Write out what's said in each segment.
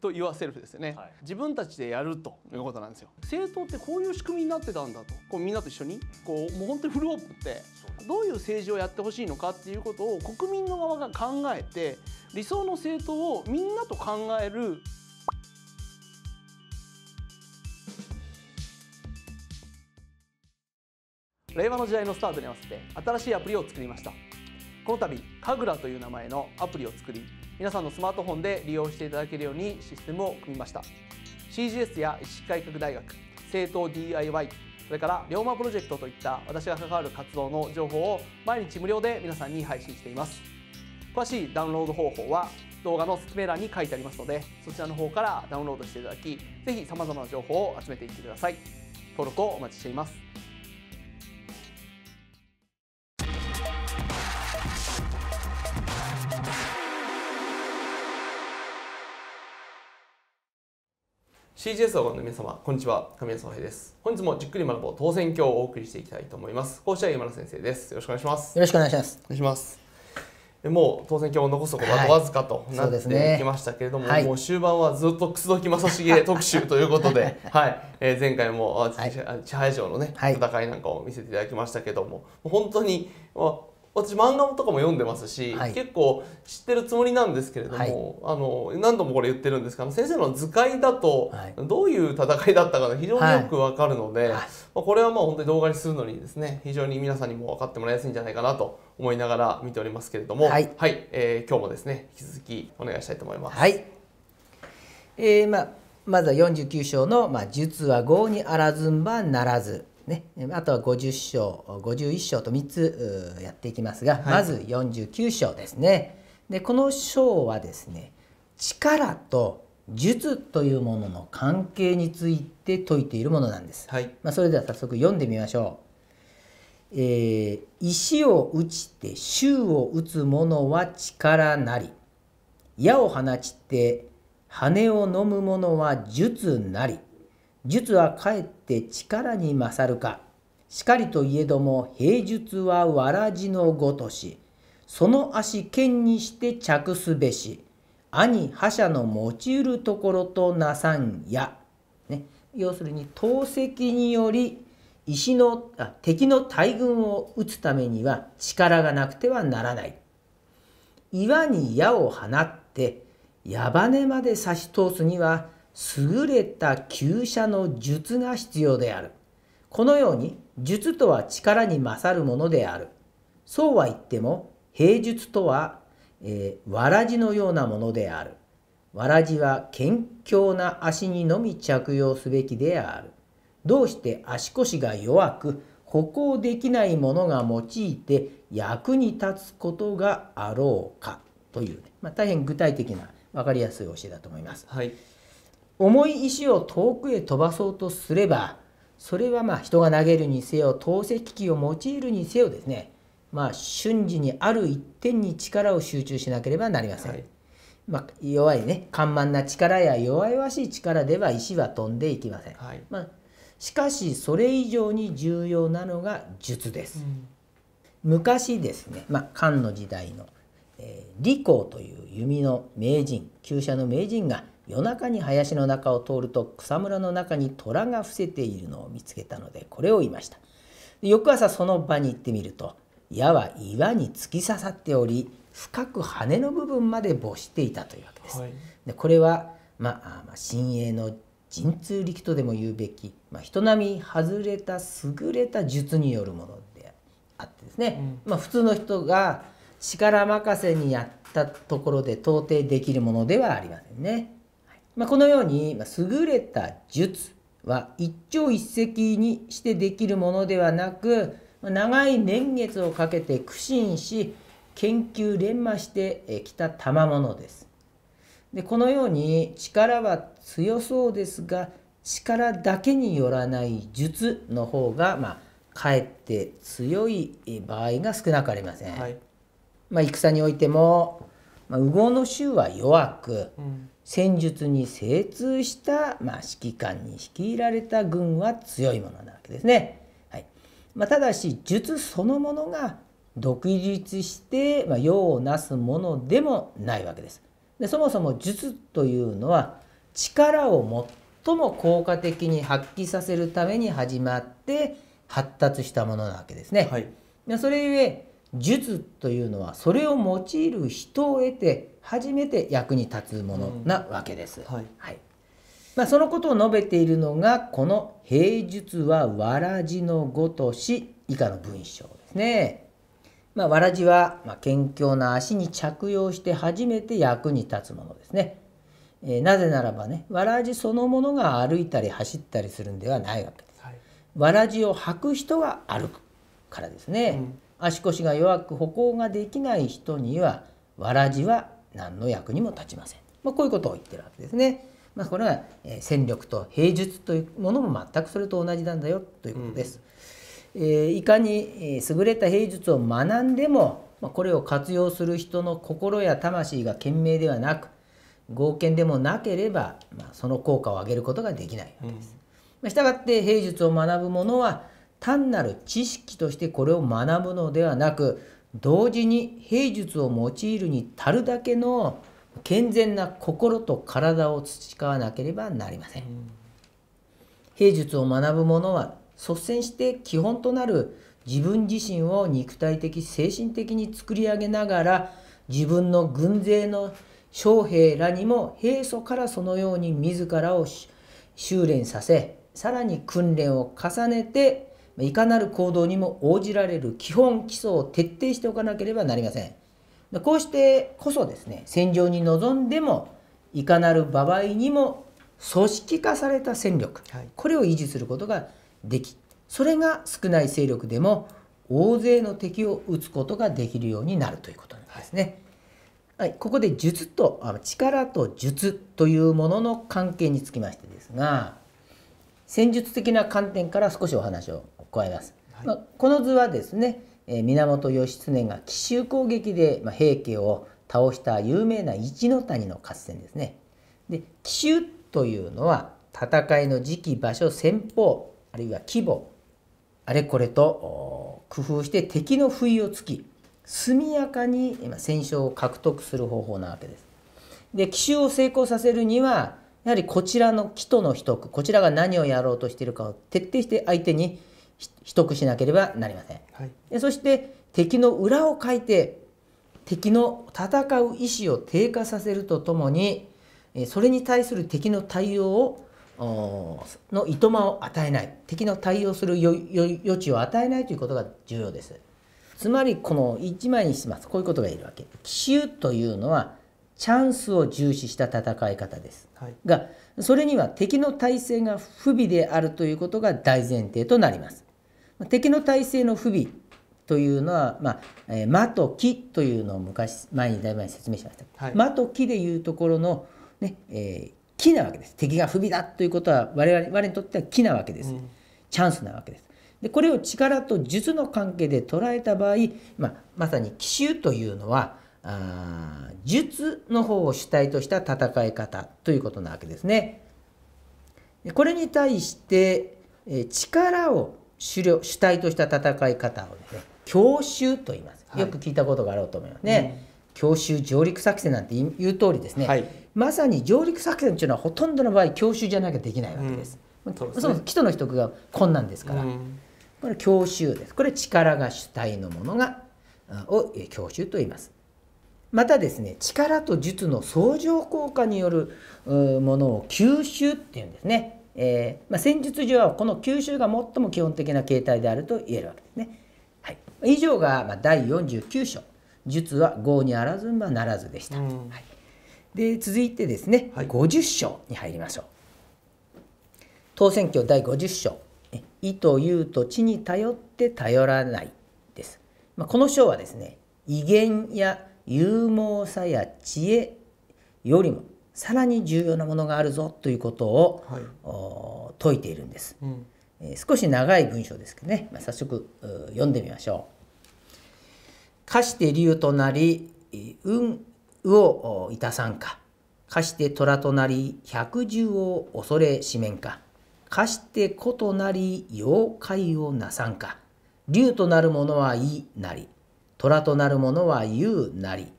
と言わせるですね、はい、自分たちでやるということなんですよ政党ってこういう仕組みになってたんだとこうみんなと一緒にこうもう本当にフルオープンってどういう政治をやってほしいのかっていうことを国民の側が考えて理想の政党をみんなと考える令和の時代のスタートに合わせて新しいアプリを作りましたこの度神楽という名前のアプリを作り皆さんのスマートフォンで利用していただけるようにシステムを組みました CGS や医師改革大学政党 DIY それから龍馬プロジェクトといった私が関わる活動の情報を毎日無料で皆さんに配信しています詳しいダウンロード方法は動画の説明欄に書いてありますのでそちらの方からダウンロードしていただきぜひ様々な情報を集めていってください登録をお待ちしています CGS をご覧の皆様、こんにちは。神谷宗平です。本日もじっくり学ぼう当選挙をお送りしていきたいと思います。講師は山田先生です。よろしくお願いします。よろしくお願いします。お願いします。もう当選挙を残すことはわずかとなってきましたけれども、はいねはい、もう終盤はずっと楠木正成特集ということで、はい、えー、前回も千早城のね、戦いなんかを見せていただきましたけれども、も本当に、あ私漫画とかも読んでますし、はい、結構知ってるつもりなんですけれども、はい、あの何度もこれ言ってるんですが先生の図解だとどういう戦いだったかが非常によくわかるので、まあ、これはまあ本当に動画にするのにですね非常に皆さんにも分かってもらいやすいんじゃないかなと思いながら見ておりますけれども、はい、はい、えー、今日もですね引き続きお願いしたいと思います。はいえーまあ、まずは49章の「まあ、術は業にあらずんばならず」ね、あとは50章51章と3つやっていきますが、はい、まず49章ですね。でこの章はですね力と術というものの関係について説いているものなんです。はい、まあ、それでは早速読んでみましょう。えー、石を打ちて衆を打つ者は力なり矢を放ちて羽を飲む者は術なり術はかえって力に勝るか。しかりといえども平術はわらじのごとし。その足剣にして着すべし。兄覇者の持ちうるところとなさんや。ね、要するに投石により石のあ敵の大軍を撃つためには力がなくてはならない。岩に矢を放って矢羽まで差し通すには優れた旧車の術が必要である。このように術とは力に勝るものである。そうは言っても平術とは、えー、わらじのようなものである。わらじは謙虚な足にのみ着用すべきである。どうして足腰が弱く歩行できないものが用いて役に立つことがあろうかという、ね、まあ、大変具体的な分かりやすい教えだと思います。はい重い石を遠くへ飛ばそうとすればそれはまあ人が投げるにせよ投石機を用いるにせよですねまあ瞬時にある一点に力を集中しなければなりません、はい、まあ、弱いね緩慢な力や弱々しい力では石は飛んでいきません、はい、まあ、しかしそれ以上に重要なのが術です、うん、昔ですね、まあ、漢の時代の、えー、李光という弓の名人厩舎の名人が夜中に林の中を通ると草むらの中に虎が伏せているのを見つけたのでこれを言いました翌朝その場に行ってみると矢は岩に突き刺さっており深く羽の部分まで没していたというわけです、はい、でこれは、まあ、まあ鋭の神通力とでも言うべき、まあ、人並み外れた優れた術によるものであってですね、うん、まあ、普通の人が力任せにやったところで到底できるものではありませんね。まあ、このように、ま優れた術は一朝一夕にしてできるものではなく、ま長い年月をかけて苦心し研究連磨してきた賜物です。でこのように力は強そうですが力だけによらない術の方が、まあ、かえって強い場合が少なくありません。はい、まあ、戦においても、まあ、の衆は弱く、うん戦術に精通した、まあ、指揮官に率いられた軍は強いものなわけですね。はいまあ、ただし術そのものが独立して、まあ、用をなすものでもないわけです。でそもそも術というのは力を最も効果的に発揮させるために始まって発達したものなわけですね。はい、それゆえ術というのはそれを用いる人を得て初めて役に立つものなわけです。はい、はい、まあ、そのことを述べているのがこの「平術はわらじのごとし」以下の文章ですね。まあ、わらじは、まあ、謙虚な足に着用して初めて役に立つものですね。えー、なぜならばねわらじそのものが歩いたり走ったりするんではないわけです。はい、わらじを履く人は歩くからですね。うん、足腰が弱く歩行ができない人にはわらじは何の役にも立ちません。まあ、こういうことを言ってるわけですね。まあ、これは戦力と兵術というものも全くそれと同じなんだよということです。うん、えー、いかに優れた兵術を学んでも、まあ、これを活用する人の心や魂が賢明ではなく合憲でもなければ、まあ、その効果を上げることができないわけです。ま、う、あ、従って兵術を学ぶ者は単なる知識としてこれを学ぶのではなく同時に兵術を用いるに足るだけの健全な心と体を培わなければなりません。兵術を学ぶ者は率先して基本となる自分自身を肉体的精神的に作り上げながら自分の軍勢の将兵らにも平素からそのように自らを修練させさらに訓練を重ねていかなる行動にも応じられる基本基礎を徹底しておかなければなりません。こうしてこそですね、戦場に臨んでも、いかなる場合にも組織化された戦力、はい、これを維持することができ、それが少ない勢力でも大勢の敵を撃つことができるようになるということなんですね。はい、はい、ここで術と力と術というものの関係につきましてですが、戦術的な観点から少しお話を加えます。まあ、この図はですね、え源義経が奇襲攻撃で、ま平家を倒した有名な一の谷の合戦ですね。で奇襲というのは戦いの時期場所戦法あるいは規模あれこれと工夫して敵の不意をつき速やかに戦勝を獲得する方法なわけです。で奇襲を成功させるにはやはりこちらの木との秘匿こちらが何をやろうとしているかを徹底して相手に取得しなければなりません、はい、そして敵の裏をかいて敵の戦う意思を低下させるとともにそれに対する敵の対応をのいとまを与えない敵の対応する余地を与えないということが重要ですつまりこの1枚にしますこういうことがいるわけ奇襲というのはチャンスを重視した戦い方です、はい、がそれには敵の体制が不備であるということが大前提となります敵の体制の不備というのは、まえー、間と木というのを昔前にだいぶ説明しました、はい、間と木でいうところのね、えー、木なわけです敵が不備だということは我々我にとっては木なわけです、うん、チャンスなわけですでこれを力と術の関係で捉えた場合、まあ、まさに奇襲というのはあ術の方を主体とした戦い方ということなわけですね。これに対して力を主主体とした戦い方をね強襲と言います、はい、よく聞いたことがあろうと思いますね、うん、強襲上陸作戦なんていう通りですね、はい、まさに上陸作戦というのはほとんどの場合強襲じゃなきゃできないわけです、うん、そうですね、そ基礎の人が困難ですから、うん、これ強襲ですこれ力が主体のものがを強襲と言いますまたですね力と術の相乗効果によるものを吸収っていうんですねえー、まあ、戦術上はこの吸収が最も基本的な形態であると言えるわけですね。はい、以上が、ま第49章「術は合にあらずまならず」でした。はい、で続いてですね、はい、50章に入りましょう。当選挙第50章「意と言うと地に頼って頼らない」です。まあ、この章はですね威厳や勇猛さや知恵よりもさらに重要なものがあるぞということを、はい、説いているんです、うん、えー、少し長い文章ですけどね、まあ、早速読んでみましょう。かして竜となり運をいたさんかかして虎となり百獣を恐れしめんかかして子となり妖怪をなさんか竜となるものはいなり虎となるものはうなり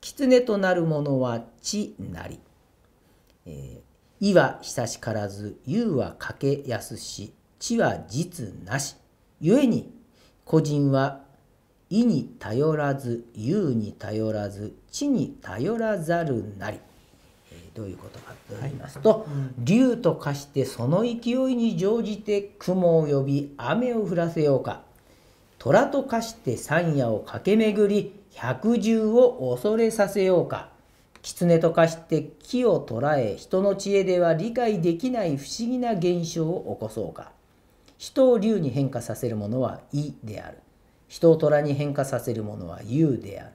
狐となるものは地なり。えー、は久しからず、優はかけやすし、地は実なし。故に、個人は、意に頼らず、優に頼らず、地に頼らざるなり。えどういうことかと言いますと、竜と化してその勢いに乗じて雲を呼び雨を降らせようか虎と化して山野を駆け巡り百獣を恐れさせようか。狐と化して木を捕らえ、人の知恵では理解できない不思議な現象を起こそうか。人を竜に変化させるものは「胃である。人を虎に変化させるものは「ゆ」である。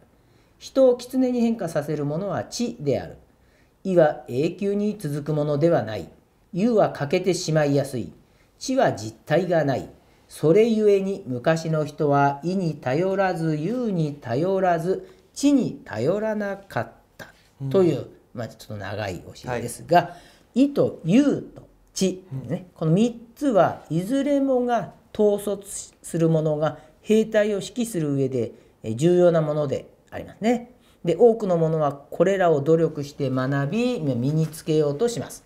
人を狐に変化させるものは「ち」である。「胃は永久に続くものではない。「ゆ」は欠けてしまいやすい。「地は実体がない。それゆえに昔の人は意に頼らず、言うに頼らず、地に頼らなかったという、うん、まあ、ちょっと長い教えですが、はい、意と言うと地、ね、この3つはいずれもが統率するものが兵隊を指揮する上で重要なものでありますね。で多くのものはこれらを努力して学び身につけようとします。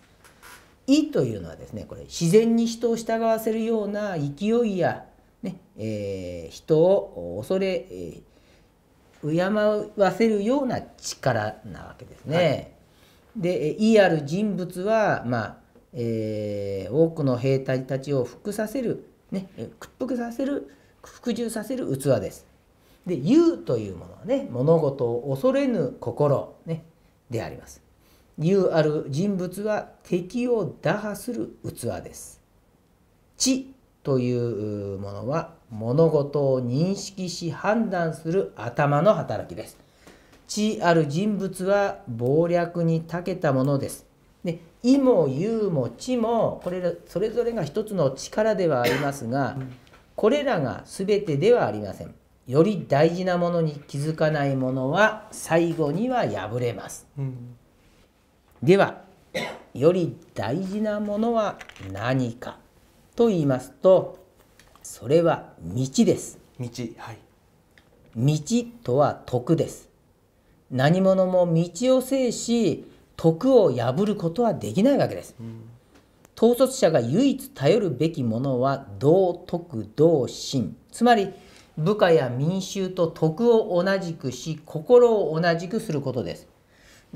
意というのはですねこれ自然に人を従わせるような勢いやね、えー、人を恐れ、えー、敬わせるような力なわけですね。はい、で意ある人物は、まあえー、多くの兵隊たちを服させる、ね、屈服させる服従させる器です。で「勇」というものはね物事を恐れぬ心、ね、であります。由ある人物は敵を打破する器です。知というものは物事を認識し判断する頭の働きです。知ある人物は謀略に長けたものです。で意も勇も知もこれらそれぞれが一つの力ではありますがこれらが全てではありません。より大事なものに気づかないものは最後には破れます。うんではより大事なものは何かと言いますとそれは道です。道はい。道とは徳です。何者も道を制し徳を破ることはできないわけです。うん、統率者が唯一頼るべきものは道徳道心つまり部下や民衆と徳を同じくし心を同じくすることです。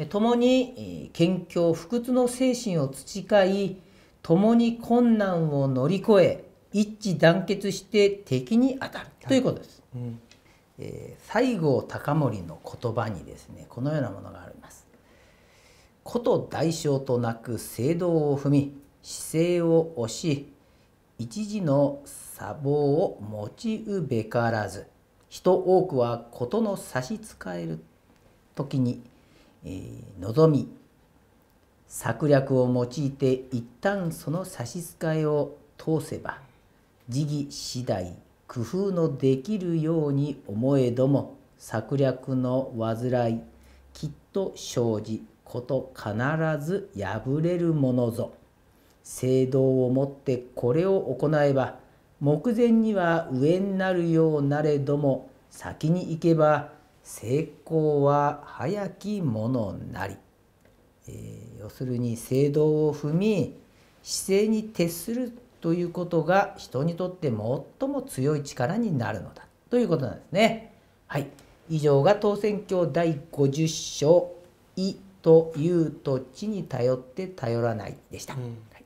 共に謙虚不屈の精神を培い共に困難を乗り越え一致団結して敵に当たるということです、はいうん、えー、西郷隆盛の言葉にですねこのようなものがありますこと大小となく聖堂を踏み姿勢を押し一時の砂防を持ちうべからず人多くは事の差し支える時にえー、望み策略を用いて一旦その差し支えを通せば時儀次第工夫のできるように思えども策略の煩いきっと生じこと必ず破れるものぞ聖堂をもってこれを行えば目前には上になるようなれども先に行けば成功は早きものなり、えー、要するに聖堂を踏み姿勢に徹するということが人にとって最も強い力になるのだということなんですね。はい、以上が当選挙第50章「い」と「いう」と「地に頼って頼らない」でした。うんはい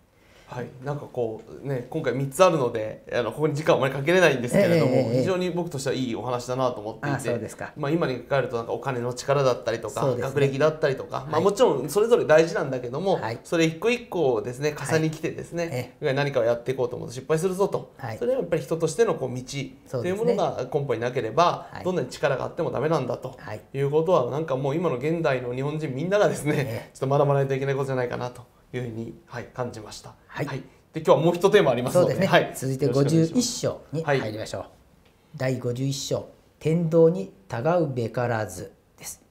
はい、なんかこう、ね、今回3つあるのであのここに時間をあまりかけれないんですけれども、ええ非常に僕としてはいいお話だなと思っていてまあ、今に関わるとなんかお金の力だったりとか、ね、学歴だったりとか、まあ、もちろんそれぞれ大事なんだけども、はい、それ一個一個ですね重ねきてですね、はい、何かをやっていこうと思うと失敗するぞと、それはやっぱり人としてのこう道というものが根本になければ、どんなに力があってもダメなんだと、い、うことはなんかもう今の現代の日本人みんながですね、ちょっと学ばないといけないことじゃないかなと。いうふうに、はい、感じました。はい、はい、で今日はもう一テーマありますので、ね、はい、続いて五十一章に入りましょう。はい、第51章「天道にたがうべからず」です。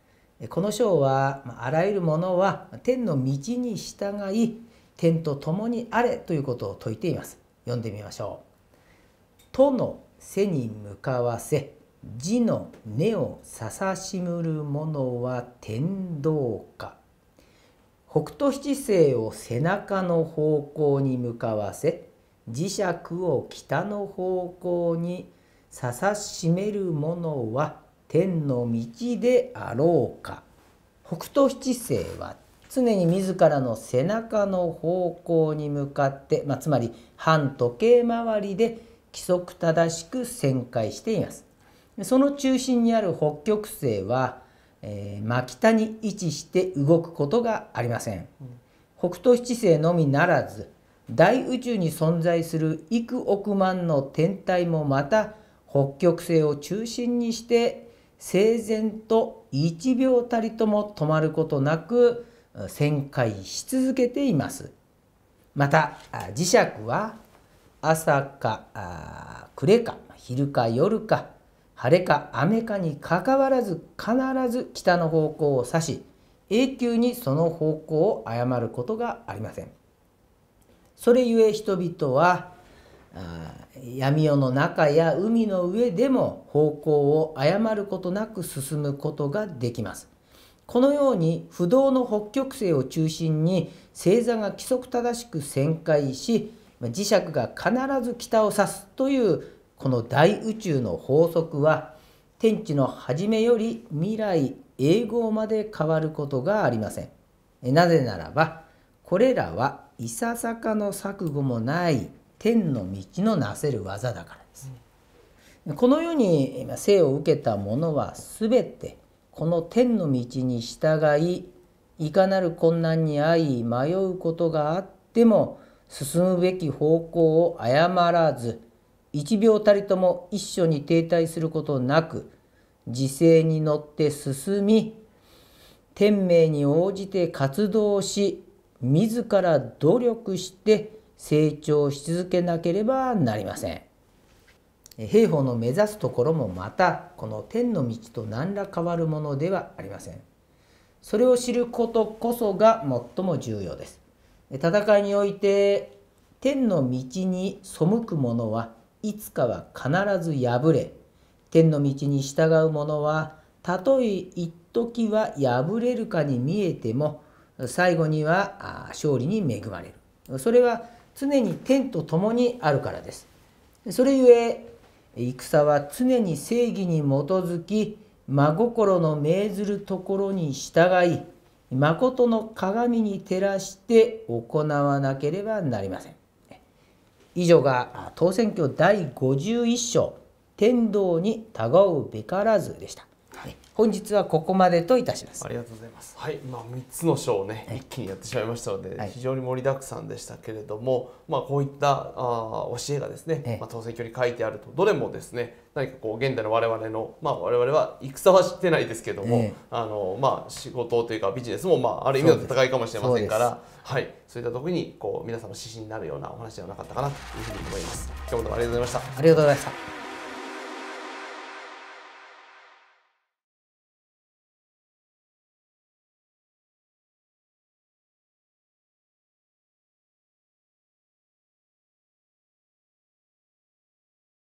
この章はあらゆるものは天の道に従い天と共にあれということを説いています。読んでみましょう。との背に向かわせ字の根をささしむる者は天道か。北斗七星を背中の方向に向かわせ磁石を北の方向にささしめるのは天の道であろうか北斗七星は常に自らの背中の方向に向かって、まあ、つまり反時計回りで規則正しく旋回していますその中心にある北極星はえー、真北に位置して動くことがありません北斗七星のみならず大宇宙に存在する幾億万の天体もまた北極星を中心にして整然と1秒たりとも止まることなく旋回し続けていますまた磁石は朝か暮れか昼か夜か晴れか雨かにかかわらず必ず北の方向を指し永久にその方向を誤ることがありません。それゆえ人々は闇夜の中や海の上でも方向を誤ることなく進むことができます。このように不動の北極星を中心に星座が規則正しく旋回し磁石が必ず北を指すというこの大宇宙の法則は天地の初めより未来永劫まで変わることがありません。なぜならばこれらはいささかの錯誤もない天の道のなせる技だからです。このように生を受けた者は全てこの天の道に従いいかなる困難に遭い迷うことがあっても進むべき方向を誤らず1秒たりとも一緒に停滞することなく時勢に乗って進み天命に応じて活動し自ら努力して成長し続けなければなりません。兵法の目指すところもまたこの天の道と何ら変わるものではありません。それを知ることこそが最も重要です。戦いにおいて天の道に背く者はいつかは必ず破れ天の道に従う者はたとえ一時は破れるかに見えても最後には勝利に恵まれるそれは常に天と共にあるからですそれゆえ戦は常に正義に基づき真心の命ずるところに従い誠の鏡に照らして行わなければなりません以上が当選挙第51章天道にたがうべからずでした。はい、本日はここまでといたします。ありがとうございます。はい、まあ三つの章をね、はい、一気にやってしまいましたので、非常に盛りだくさんでしたけれども、まあこういったああ、教えがですね、まあ統制教に書いてあるとどれもですね、何かこう現代の我々のまあ我々は戦はしてないですけれども、あのまあ仕事というかビジネスもまあある意味の戦いかもしれませんから、はい、そういったとにこう皆様の指針になるようなお話ではなかったかなというふうに思います。今日もどうもありがとうございました。ありがとうございました。